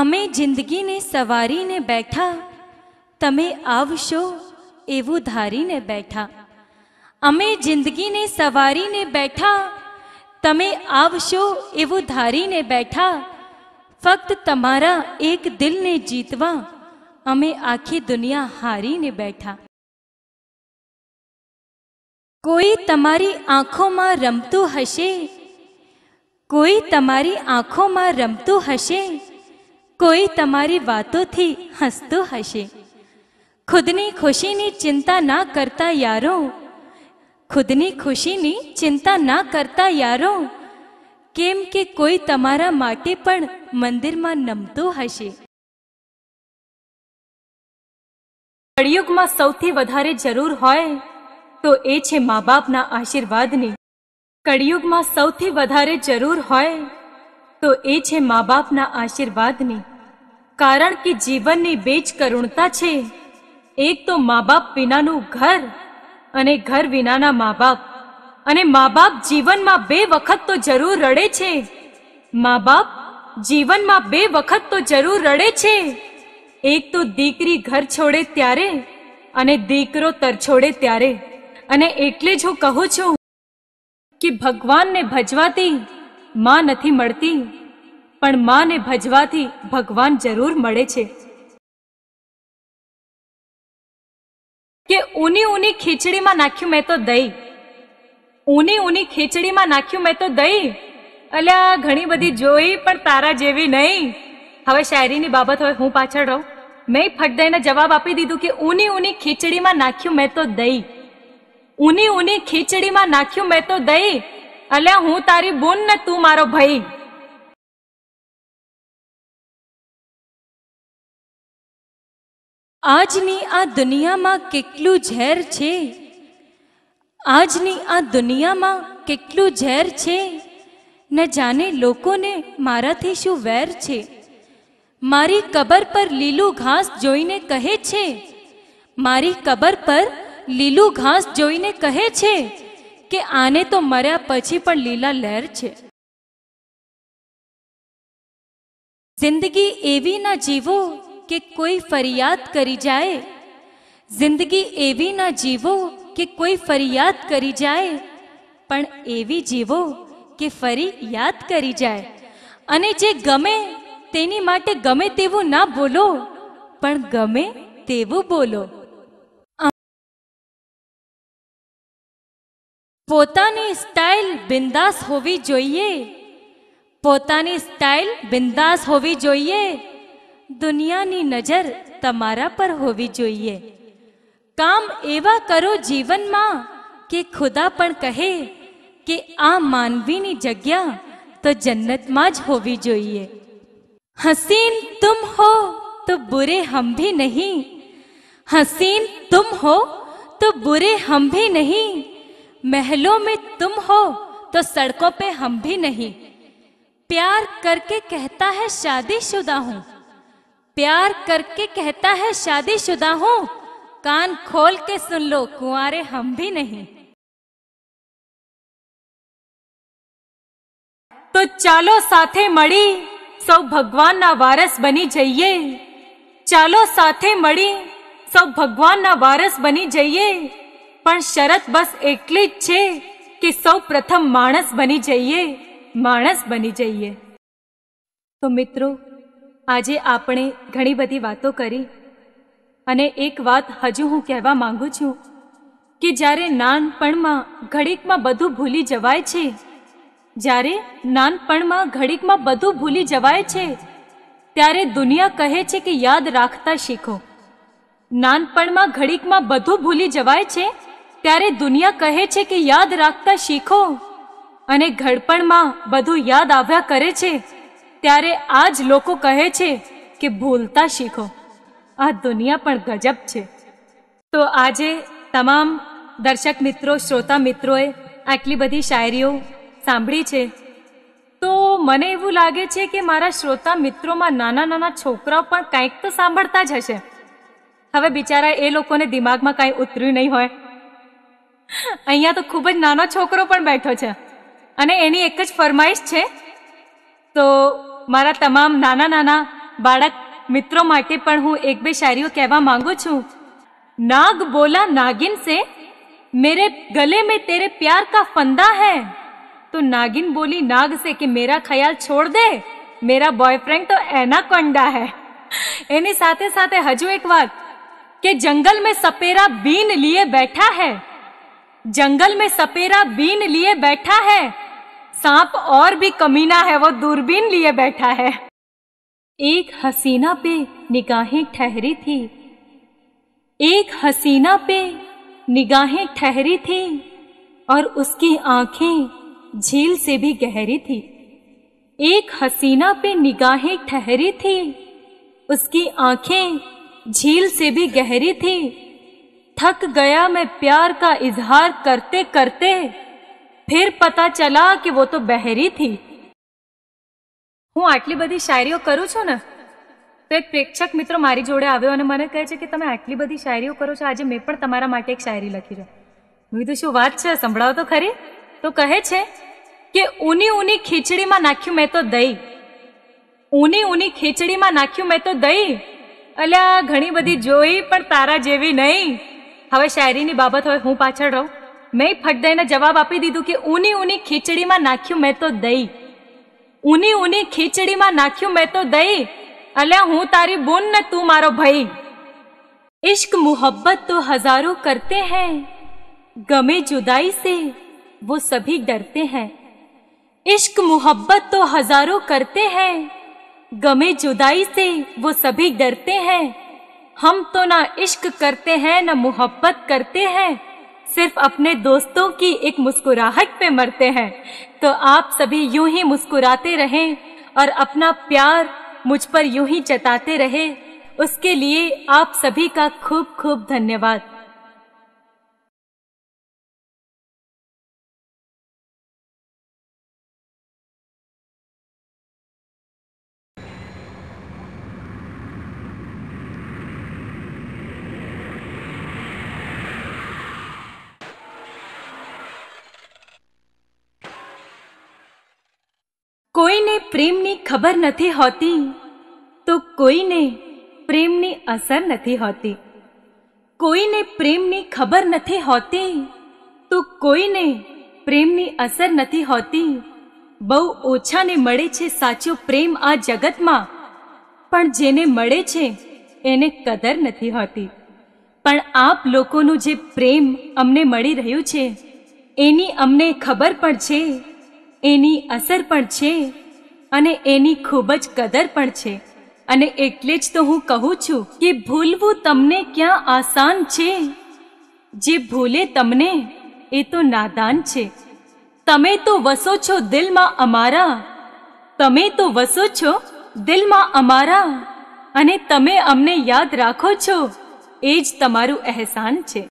અમે જિંદગીને સવારીને બેઠા તમે આવશો એવું ધારીને બેઠા અમે જિંદગીને સવારીને બેઠા તમે આવશો એવું ધારીને બેઠા ફક્ત તમારા એક દિલને જીતવા અમે આખી દુનિયા હારીને બેઠા કોઈ તમારી આંખોમાં રમતું હશે કોઈ તમારી આંખોમાં રમતું હશે કોઈ તમારી વાતોથી હસતું હશે ખુદની ખુશીની ચિંતા ના કરતા યારો ખુદની ખુશીની ચિંતા ના કરતા યારો કેમ કે કોઈ તમારા માટે પણ મંદિરમાં નમતું હશે કળિયુગમાં સૌથી વધારે જરૂર હોય તો એ છે મા બાપના આશીર્વાદની કળિયુગમાં સૌથી વધારે જરૂર હોય તો એ છે મા બાપના આશીર્વાદની કારણ કે જીવનની બે જ કરુણતા છે એક તો મા બાપ વિનાનું ઘર અને ઘર વિનાના મા બાપ અને મા બાપ જીવનમાં બે વખત તો જરૂર રડે છે મા બાપ જીવનમાં બે વખત તો જરૂર રડે છે એક તો દીકરી ઘર છોડે ત્યારે અને દીકરો તરછોડે ત્યારે અને એટલે જ હું કહું છું કે ભગવાનને ભજવાતી માં નથી મળતી પણ માને ભજવાથી ભગવાન જરૂર મળે છે કે ઊની ઊની ખીચડીમાં નાખ્યું મેં તો દહીં ઊની ઊની ખીચડીમાં નાખ્યું મેં તો દહીં અલ્યા ઘણી બધી જોઈ પણ તારા જેવી નહીં હવે શાયરીની બાબત હોય હું પાછળ રહું મેં ફટ દઈને જવાબ આપી દીધું કે ઊની ઊની ખીચડીમાં નાખ્યું મેં તો દહીં ઊની ઊની ખીચડીમાં નાખ્યું મેં તો દહીં અલ્યા હું તારી બોન ને તું મારો ભાઈ આજની આ દુનિયામાં કેટલું ઝેર છે આજની આ દુનિયામાં કેટલું ઝેર છે ને જાણે લોકોને મારાથી શું વેર છે મારી કબર પર લીલું ઘાસ જોઈને કહે છે મારી કબર પર લીલું ઘાસ જોઈને કહે છે કે આને તો મર્યા પછી પણ લીલા લહેર છે જિંદગી એવી ના જીવો કે કોઈ ફરિયાદ કરી જાય જિંદગી એવી ના જીવો કે કોઈ ફરિયાદ કરી જાય પણ એવી જીવો કે ફરી યાદ કરી જાય અને જે ગમે તેની માટે ગમે તેવું ના બોલો પણ ગમે તેવું બોલો પોતાની સ્ટાઇલ બિંદાસ હોવી જોઈએ પોતાની સ્ટાઇલ બિંદાસ હોવી જોઈએ दुनियानी नजर तुम्हारा पर होवी જોઈએ કામ એવા કરો જીવનમાં કે ખુદા પણ કહે કે આ માનવીની જગ્યા તો જન્નતમાં જ હોવી જોઈએ હસીન તુમ હો તો બુરે હમ ભી નહીં હસીન તુમ હો તો બુરે હમ ભી નહીં મહેલો મે તુમ હો તો સડકો પે હમ ભી નહીં પ્યાર કરકે કહેતા હે شادی સુદા હું प्यार करके कहता है शादीशुदा हूं कान खोल के सुन लो कुंवरे हम भी नहीं तो चालो साथे मड़ी सब भगवान ना वारस बनी जाइए चालो साथे मड़ी सब भगवान ना वारस बनी जाइए पर शरत बस एकली छे कि सब प्रथम मानस बनी जाइए मानस बनी जाइए तो मित्रों આજે આપણે ઘણી બધી વાતો કરી અને એક વાત હજુ હું કહેવા માંગુ છું કે જ્યારે નાનપણમાં ઘડીકમાં બધું ભૂલી જવાય છે જ્યારે નાનપણમાં ઘડીકમાં બધું ભૂલી જવાય છે ત્યારે દુનિયા કહે છે કે યાદ રાખતા શીખો નાનપણમાં ઘડીકમાં બધું ભૂલી જવાય છે ત્યારે દુનિયા કહે છે કે યાદ રાખતા શીખો અને ઘડપણમાં બધું યાદ આવ્યા કરે છે ત્યારે આ જ લોકો કહે છે કે ભૂલતા શીખો આ દુનિયા પણ ગજબ છે તો આજે તમામ દર્શક મિત્રો શ્રોતા મિત્રોએ આટલી બધી શાયરીઓ સાંભળી છે તો મને એવું લાગે છે કે મારા શ્રોતા મિત્રોમાં નાના નાના છોકરાઓ પણ કંઈક તો સાંભળતા જ હશે હવે બિચારા એ લોકોને દિમાગમાં કાંઈ ઉતર્યું નહીં હોય અહીંયા તો ખૂબ જ નાનો છોકરો પણ બેઠો છે અને એની એક જ ફરમાઈશ છે તો મારા તમામ નાના નાના બાળક મિત્રો માટે પણ હું એક બે શાયરીઓ કહેવા માંગુ છું नाग बोला नागिन से मेरे गले में तेरे प्यार का फंदा है तो नागिन बोली नाग से कि मेरा ख्याल छोड़ દે મેરા બોયફ્રેન્ડ તો એનાકોન્ડા હે એની સાથે સાથે હજુ એક વાત કે જંગલ મેં સપેરા બીન લીએ બેઠા હે જંગલ મેં સપેરા બીન લીએ બેઠા હે सांप और भी कमीना है वो दूरबीन लिए बैठा है एक हसीना पे निगाहें ठहरी थी एक हसीना पे निगाहें ठहरी थी और उसकी आंखें झील से भी गहरी थी एक हसीना पे निगाहें ठहरी थी उसकी आंखें झील से भी गहरी थी थक गया मैं प्यार का इजहार करते करते ફેર પતા ચલા કે વો તો બહેરી થી હું આટલી બધી શાયરીઓ કરું છું ને તો એક પ્રેક્ષક મિત્ર મારી જોડે આવ્યો અને મને કહે છે કે તમે આટલી બધી શાયરીઓ કરો છો આજે મેં પણ તમારા માટે એક શાયરી લખી છે મેં કીધું શું વાત છે સંભળાવો તો ખરી તો કહે છે કે ઊની ઊની ખીચડીમાં નાખ્યું મેં તો દહીં ઊની ઊની ખીચડીમાં નાખ્યું મેં તો દહીં અલ્યા ઘણી બધી જોઈ પણ તારા જેવી નહીં હવે શાયરીની બાબત હોય હું પાછળ રહું મેં ફટ દઈને જવાબ આપી દીધું કે ઊની ઊની ખીચડીમાં નાખ્યું મેં તો દહીં ઊની ઊની ખીચડીમાં નાખ્યું मैं तो दई અલ્યા હું तारी बोन ને તું મારો ભાઈ इश्क मुहब्बत तो हजारों करते हैं गमे जुदाई से वो सभी डरते हैं इश्क मुहब्बत तो हजारों करते हैं गमे जुदाई से वो सभी डरते हैं हम तो ना इश्क करते हैं ना मुहब्बत करते हैं सिर्फ अपने दोस्तों की एक मुस्कुराहट पे मरते हैं तो आप सभी यूं ही मुस्कुराते रहें और अपना प्यार मुझ पर यूं ही जताते रहे उसके लिए आप सभी का खूब खूब धन्यवाद કોઈને પ્રેમની ખબર નથી હોતી તો કોઈને પ્રેમની અસર નથી હોતી કોઈને પ્રેમની ખબર નથી હોતી તો કોઈને પ્રેમની અસર નથી હોતી બહુ ઓછાને મળે છે સાચો પ્રેમ આ જગતમાં પણ જેને મળે છે એને કદર નથી હોતી પણ આપ લોકોનું જે પ્રેમ અમને મળી રહ્યું છે એની અમને ખબર પણ છે એની અસર પણ છે અને એની ખૂબ જ કદર પણ છે અને એટલે જ તો હું કહું છું કે ભૂલવું તમને ક્યાં આસાન છે જે ભૂલે તમને એ તો નાદાન છે તમે તો વસો છો દિલમાં અમારા તમે તો વસો છો દિલમાં અમારા અને તમે અમને યાદ રાખો છો એ જ તમારું અહેસાન છે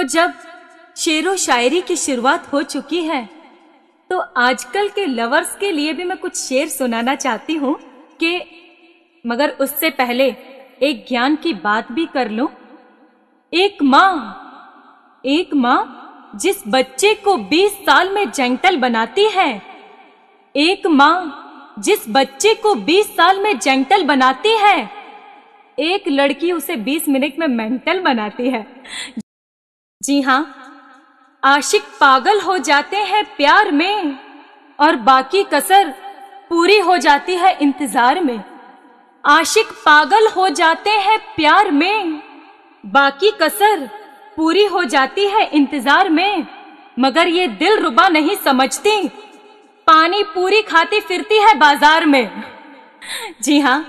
તો જબ शेर व शायरी की शुरुआत हो चुकी है तो आजकल के लवर्स के लिए भी मैं कुछ शेर सुनाना चाहती हूँ कि मगर उससे पहले एक ज्ञान की बात भी कर लो एक माँ एक माँ जिस बच्चे को 20 साल में जेंटल बनाती है एक माँ जिस बच्चे को 20 साल में जेंटल बनाती है एक लड़की उसे 20 मिनट में मेंटल बनाती है जी हाँ आशिक पागल हो जाते हैं प्यार में और बाकी कसर पूरी हो जाती है इंतजार में आशिक पागल हो जाते हैं प्यार में बाकी कसर पूरी हो जाती है इंतजार में मगर ये दिल रुबा नहीं समझती पानी पूरी खाती फिरती है बाजार में जी हाँ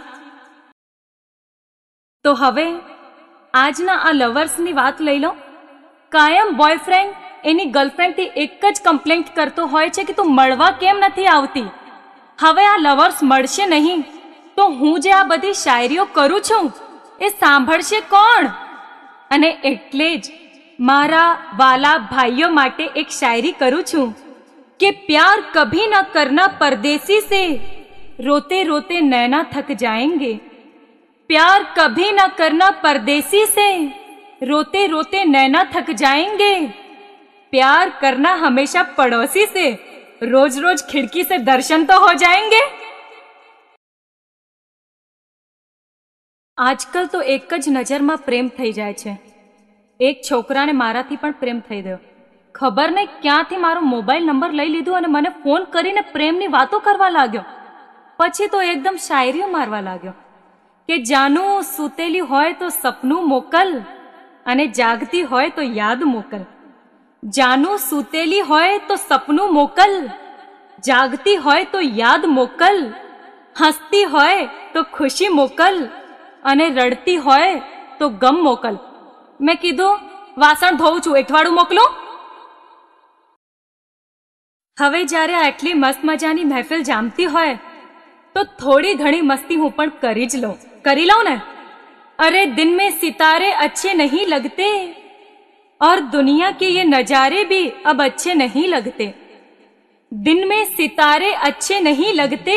तो आज ना आ लवर्स नी बात ले लो कायम बॉयफ्रेंड એની ગર્લફ્રેન્ડથી એક જ કમ્પ્લેન્ટ કરતો હોય છે કે તું મળવા કેમ નથી આવતી હવે આ લવર્સ મળશે નહીં તો હું જે આ બધી શાયરીઓ કરું છું એ સાંભળશે કોણ અને એટલે જ મારા વાલા ભાઈઓ માટે એક શાયરી કરું છું કે પ્યાર કભી ન કરના પરદેશી સે રોતે રોતે નૈના થક જાએંગે પ્યાર કભી ન કરના પરદેશી સે રોતે રોતે નૈના થક જાયંગે प्यार करना हमेशा पड़ोसी से रोज रोज खिड़की से दर्शन तो हो जाएंगे આજકાલ તો એક જ નજરમાં પ્રેમ થઈ જાય છે એક છોકરાને મારાથી પણ પ્રેમ થઈ ગયો ખબર નહીં ક્યાંથી મારો મોબાઈલ નંબર લઈ લીધો અને મને ફોન કરીને પ્રેમની વાતો કરવા લાગ્યો પછી તો એકદમ શાયરીઓ મારવા લાગ્યો કે જાનું સૂતેલી હોય તો સપનું મોકલ અને જાગતી હોય તો યાદ મોકલ જાનું સૂતેલી હોય તો સપનું મોકલ જાગતી હોય તો યાદ મોકલ હસતી હોય તો ખુશી મોકલ અને રડતી હોય તો ગમ મોકલ મેં કીધું વાસણ ધોઉં છું એઠવાડું મોકલો હવે જ્યારે આટલી મસ્ત મજાની મહેફિલ જામતી હોય તો થોડી ઘણી મસ્તી હું પણ કરી જ લઉં કરી લઉં ને અરે દિન મેં સિતારે અચ્છે નહીં લગતે और दुनिया के ये नज़ारे भी अब अच्छे नहीं लगते दिन में सितारे अच्छे नहीं लगते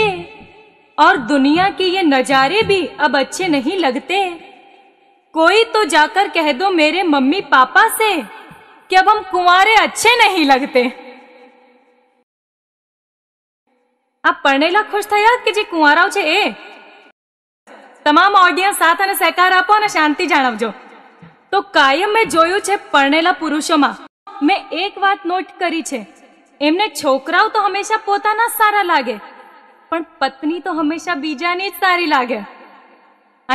और दुनिया के ये नज़ारे भी अब अच्छे नहीं लगते कोई तो जाकर कह दो मेरे मम्मी पापा से कि अब हम कुंवारे अच्छे नहीं लगते આપ પરણેલા ખુશ થયા કે જે કુંવારાઓ છે એ તમામ ઓડિયન્સ સાથ અને સહકાર આપો અને શાંતિ જાળવજો તો કાયમ મેં જોયું છે પરણેલા પુરુષોમાં મેં એક વાત નોટ કરી છે એમને છોકરાઓ તો હંમેશા પોતાના સારા લાગે પણ પત્ની તો હંમેશા બીજાની જ સારી લાગે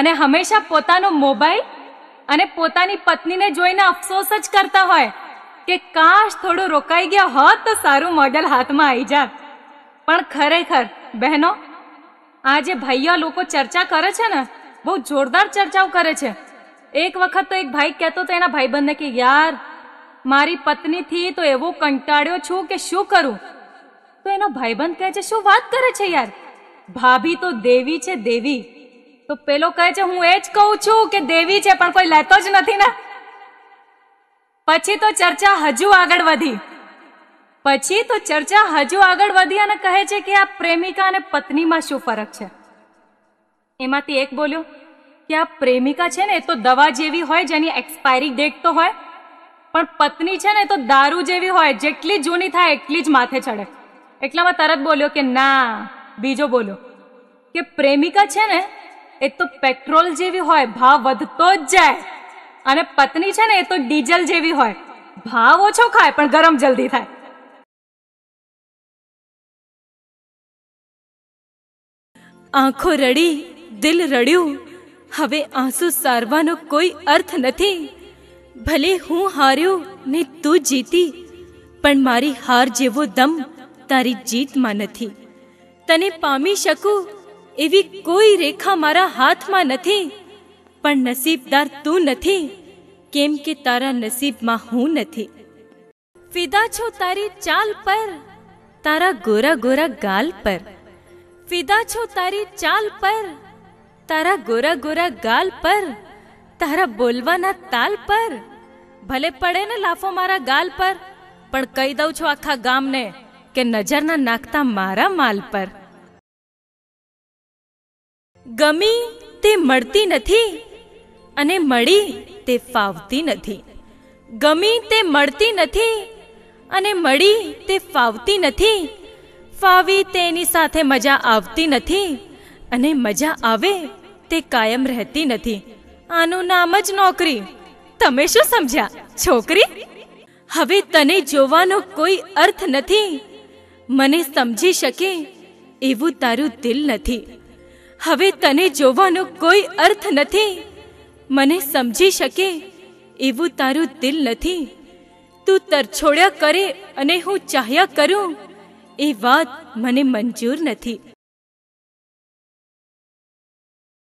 અને હંમેશા પોતાનો મોબાઈલ અને પોતાની પત્નીને જોઈને અફસોસ જ કરતા હોય કે કાશ થોડું રોકાઈ ગયા હોત તો સારું મોડલ હાથમાં આવી જાત પણ ખરેખર બહેનો આ જે ભૈયા લોકો ચર્ચા કરે છે ને બહુ જોરદાર ચર્ચાઓ કરે છે એક વખત તો એક ભાઈ કહેતો તો એના ભાઈબંધને કે યાર મારી પત્નીથી તો એવો કંટાળ્યો છું કે શું કરું તો એનો ભાઈબંધ કહે છે શું વાત કરે છે યાર ભાભી તો દેવી છે દેવી તો પેલો કહે છે હું એ જ કહું છું કે દેવી છે પણ કોઈ લેતો જ નથી ને પછી તો ચર્ચા હજુ આગળ વધી પછી તો ચર્ચા હજુ આગળ વધી અને કહે છે કે આ પ્રેમિકા અને પત્નીમાં શું ફરક છે એમાંથી એક બોલ્યો કે આ પ્રેમિકા છે ને એ તો દવા જેવી હોય જેની એક્સપાયરી ડેટ તો હોય પણ પત્ની છે ને તો દારૂ જેવી હોય જેટલી જૂની થાય એટલી જ માથે ચડે એટલામાં તરત બોલ્યો કે ના બીજો બોલ્યો કે પ્રેમિકા છે ને એ તો પેટ્રોલ જેવી હોય ભાવ વધતો જ જાય અને પત્ની છે ને એ તો ડીઝલ જેવી હોય ભાવ ઓછો ખાય પણ ગરમ જલ્દી થાય આંખો રડી દિલ રડ્યું હવે આંસુ સારવાનો કોઈ અર્થ નથી ભલે હું હાર્યો ને તું જીતી પણ મારી હાર જેવો દમ તારી જીતમાં નથી તને પામી શકું એવી કોઈ રેખા મારા હાથમાં નથી પણ નસીબદાર તું નથી કેમ કે તારા નસીબમાં હું નથી ફિદા છો તારી ચાલ પર તારા ગોરા ગોરા ગાલ પર ફિદા છો તારી ચાલ પર તારા ગોરા ગોરા ગાલ પર તારા બોલવાના તાલ પર ભલે પડે ને લાફો મારા ગાલ પર પણ કહી દઉં છું આખા ગામને કે નજરના નાખતા મારા માલ પર ગમી તે મળતી નથી અને મળી તે ફાવતી નથી ગમી તે મળતી નથી અને મળી તે ફાવતી નથી ફાવી તેની સાથે મજા આવતી નથી અને મજા આવે તે કાયમ રહેતી નથી આનું નામ જ નોકરી તમે શું સમજ્યા છોકરી હવે તને જોવાનો કોઈ અર્થ નથી મને સમજી શકે એવું તારું દિલ નથી હવે તને જોવાનો કોઈ અર્થ નથી મને સમજી શકે એવું તારું દિલ નથી તું તરછોડ્યા કરે અને હું ચાહ્યા કરું એ વાત મને મંજૂર નથી